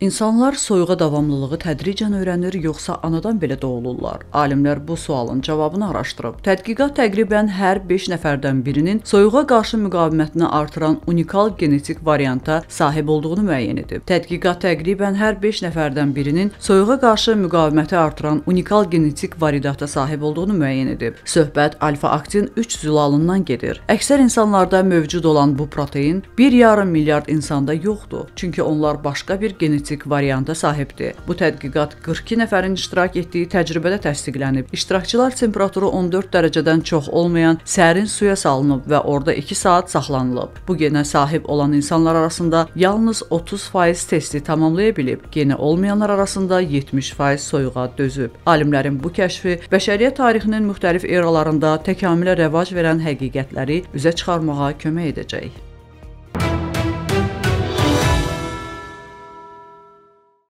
İnsanlar soyuğa davamlılığı tədricən öyrənir, yoxsa anadan belə doğulurlar? Alimlər bu sualın cavabını araşdırıb. Tədqiqat təqribən hər 5 nəfərdən birinin soyuğa qarşı müqavimətini artıran unikal genetik varianta sahib olduğunu müəyyən edib. Tədqiqat təqribən hər 5 nəfərdən birinin soyuğa qarşı müqaviməti artıran unikal genetik varianta sahib olduğunu müəyyən edib. Söhbət alfa-aktin 3 zülalından gedir. Əksər insanlarda mövcud olan bu protein 1.5 milyard insanda yoxdur, çünki onlar başqa bir genetik analitik varianta sahibdir. Bu tədqiqat 42 nəfərin iştirak etdiyi təcrübədə təsdiqlənib. İştirakçılar temperaturu 14 dərəcədən çox olmayan sərin suya salınıb və orada 2 saat saxlanılıb. Bu genə sahib olan insanlar arasında yalnız 30% testi tamamlaya bilib, geni olmayanlar arasında 70% soyuğa dözüb. Alimlərin bu kəşfi bəşəriyyət tarixinin müxtəlif eralarında təkamülə rəvac verən həqiqətləri üzə çıxarmağa kömək edəcək.